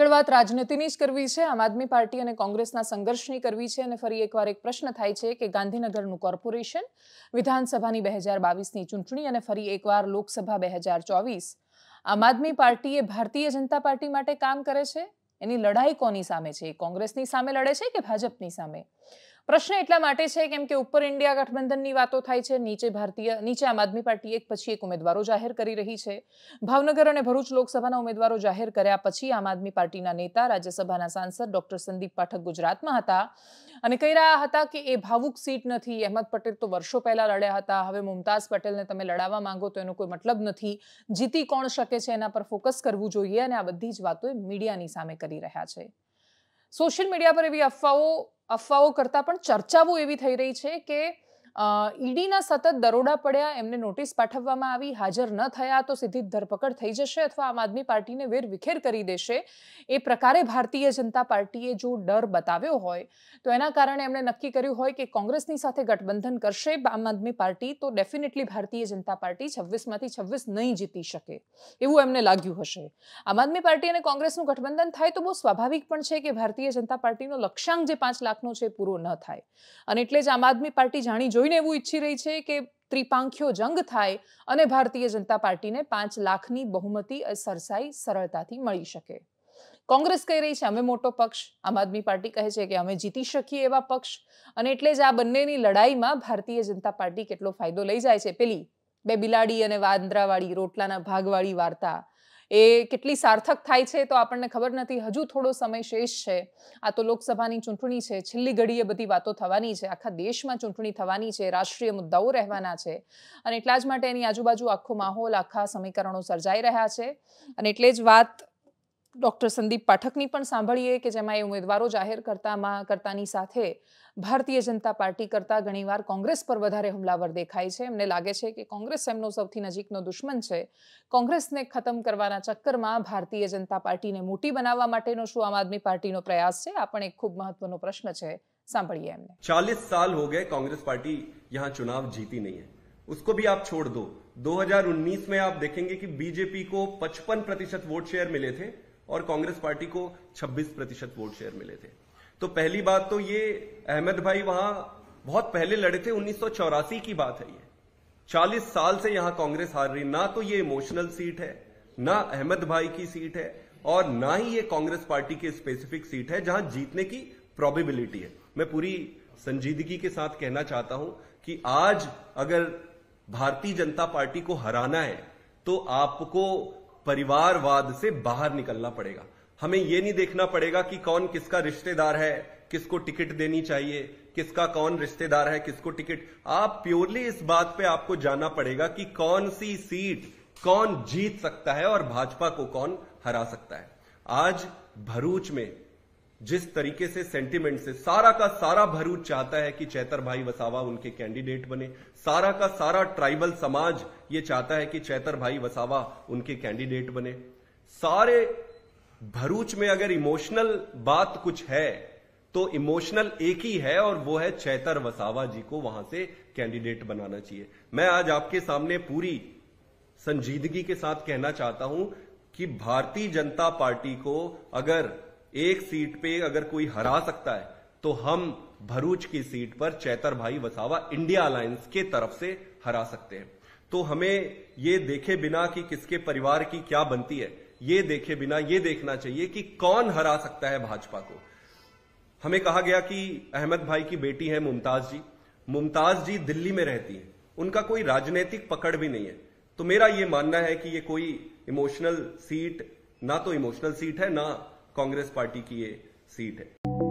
આગળ વાત રાજનીતિની જ કરવી છે આમ આદમી પાર્ટી અને કોંગ્રેસના સંઘર્ષની કરવી છે અને ફરી એકવાર એક પ્રશ્ન થાય છે કે ગાંધીનગરનું કોર્પોરેશન વિધાનસભાની બે હજાર બાવીસની ચૂંટણી અને ફરી એકવાર લોકસભા બે હજાર ચોવીસ આમ આદમી પાર્ટીએ ભારતીય જનતા પાર્ટી માટે કામ કરે છે એની લડાઈ કોની સામે છે કોંગ્રેસની સામે લડે છે કે ભાજપની સામે પ્રશ્ન એટલા માટે છે કેમ કે ઉપર ઇન્ડિયા ગઠબંધનની વાતો થાય છે નીચે ભારતીય નીચે આમ આદમી પાર્ટી એક પછી એક ઉમેદવારો જાહેર કરી રહી છે ભાવનગર અને ભરૂચ લોકસભાના ઉમેદવારો જાહેર કર્યા પછી આમ આદમી પાર્ટીના નેતા રાજ્યસભાના સાંસદ ડોક્ટર સંદીપ પાઠક ગુજરાતમાં હતા અને કહી રહ્યા હતા કે એ ભાવુક સીટ નથી અહેમદ પટેલ તો વર્ષો પહેલા લડ્યા હતા હવે મુમતાઝ પટેલને તમે લડાવવા માંગો તો એનો કોઈ મતલબ નથી જીતી કોણ શકે છે એના પર ફોકસ કરવું જોઈએ અને આ બધી જ વાતો મીડિયાની સામે કરી રહ્યા છે સોશિયલ મીડિયા પર એવી અફવાઓ અફવાઓ કરતાં પણ ચર્ચાઓ એવી થઈ રહી છે કે ઈડીના સતત દરોડા પડ્યા એમને નોટિસ પાઠવવામાં આવી હાજર ન થયા તો સીધી ધરપકડ થઈ જશે અથવા આમ આદમી પાર્ટીને વેર વિખેર કરી દેશે એ પ્રકારે ભારતીય જનતા પાર્ટીએ જો ડર બતાવ્યો હોય તો એના કારણે એમણે નક્કી કર્યું હોય કે કોંગ્રેસની સાથે ગઠબંધન કરશે આમ આદમી પાર્ટી તો ડેફિનેટલી ભારતીય જનતા પાર્ટી છવ્વીસમાંથી છવ્વીસ નહીં જીતી શકે એવું એમને લાગ્યું હશે આમ આદમી પાર્ટી અને કોંગ્રેસનું ગઠબંધન થાય તો બહુ સ્વાભાવિક પણ છે કે ભારતીય જનતા પાર્ટીનો લક્ષ્યાંક જે પાંચ લાખનો છે પૂરો ન થાય અને એટલે જ આમ આદમી પાર્ટી જાણી જોઈ જોઈને એવું ઈચ્છી રહી છે કે ત્રિપાંખ્યો જંગ થાય અને ભારતીય જનતા પાર્ટીને પાંચ લાખની બહુમતી સરસાઈ સરળતાથી મળી શકે કોંગ્રેસ કહી રહી છે અમે મોટો પક્ષ આમ આદમી પાર્ટી કહે છે કે અમે જીતી શકીએ એવા પક્ષ અને એટલે જ આ બંનેની લડાઈમાં ભારતીય જનતા પાર્ટી કેટલો ફાયદો લઈ જાય છે પેલી બે બિલાડી અને વાંદરાવાળી રોટલાના ભાગવાળી વાર્તા એ કેટલી સાર્થક થાય છે તો આપણને ખબર નથી હજુ થોડો સમય શેષ છે આ તો લોકસભાની ચૂંટણી છે છેલ્લી ઘડીએ બધી વાતો થવાની છે આખા દેશમાં ચૂંટણી થવાની છે રાષ્ટ્રીય મુદ્દાઓ રહેવાના છે અને એટલા જ માટે એની આજુબાજુ આખો માહોલ આખા સમીકરણો સર્જાઈ રહ્યા છે અને એટલે જ વાત ડૉક્ટર સંદીપ પાઠકની પણ સાંભળીએ કે જેમાં એ ઉમેદવારો જાહેર કરતામાં કરતાની સાથે ભારતીય જનતા પાર્ટી કરતાં ઘણીવાર કોંગ્રેસ પર વધારે હુમલાવર દેખાય છે એમને લાગે છે કે કોંગ્રેસ એમનો સૌથી નજીકનો દુશ્મન છે કોંગ્રેસને ખતમ કરવાના ચક્કરમાં ભારતીય જનતા પાર્ટીને મોટી બનાવવા માટેનો શું આમ આદમી પાર્ટીનો પ્રયાસ છે આ પણ એક ખૂબ મહત્વનો પ્રશ્ન છે સાંભળીએ એમને ચાલીસ સાલ हो गए कांग्रेस पार्टी यहाँ चुनाव जीती नहीं है उसको भी आप छोड़ दो 2019 में आप देखेंगे कि बीजेपी को 55 प्रतिशत वोट शेयर मिले थे और कांग्रेस पार्टी को 26 प्रतिशत वोट शेयर मिले थे तो पहली बात तो ये अहमद भाई वहां बहुत पहले लड़े थे उन्नीस की बात है ये 40 साल से यहां कांग्रेस हार रही ना तो ये इमोशनल सीट है ना अहमद भाई की सीट है और ना ही ये कांग्रेस पार्टी की स्पेसिफिक सीट है जहां जीतने की प्रोबेबिलिटी है मैं पूरी संजीदगी के साथ कहना चाहता हूं कि आज अगर भारतीय जनता पार्टी को हराना है तो आपको परिवारवाद से बाहर निकलना पड़ेगा हमें यह नहीं देखना पड़ेगा कि कौन किसका रिश्तेदार है किसको टिकट देनी चाहिए किसका कौन रिश्तेदार है किसको टिकट आप प्योरली इस बात पे आपको जाना पड़ेगा कि कौन सी सीट कौन जीत सकता है और भाजपा को कौन हरा सकता है आज भरूच में जिस तरीके से सेंटिमेंट से सारा का सारा भरूच चाहता है कि चैतर भाई वसावा उनके कैंडिडेट बने सारा का सारा ट्राइबल समाज ये चाहता है कि चैतर भाई वसावा उनके कैंडिडेट बने सारे भरूच में अगर इमोशनल बात कुछ है तो इमोशनल एक ही है और वो है चैतर वसावा जी को वहां से कैंडिडेट बनाना चाहिए मैं आज आपके सामने पूरी संजीदगी के साथ कहना चाहता हूं कि भारतीय जनता पार्टी को अगर एक सीट पे अगर कोई हरा सकता है तो हम भरूच की सीट पर चैतर भाई वसावा इंडिया अलायंस के तरफ से हरा सकते हैं तो हमें ये देखे बिना कि किसके परिवार की क्या बनती है ये देखे बिना ये देखना चाहिए कि कौन हरा सकता है भाजपा को हमें कहा गया कि अहमद भाई की बेटी है मुमताज जी मुमताज जी दिल्ली में रहती हैं उनका कोई राजनीतिक पकड़ भी नहीं है तो मेरा ये मानना है कि ये कोई इमोशनल सीट ना तो इमोशनल सीट है ना कांग्रेस पार्टी की ये सीट है